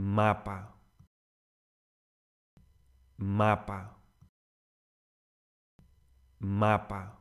mapa, mapa, mapa.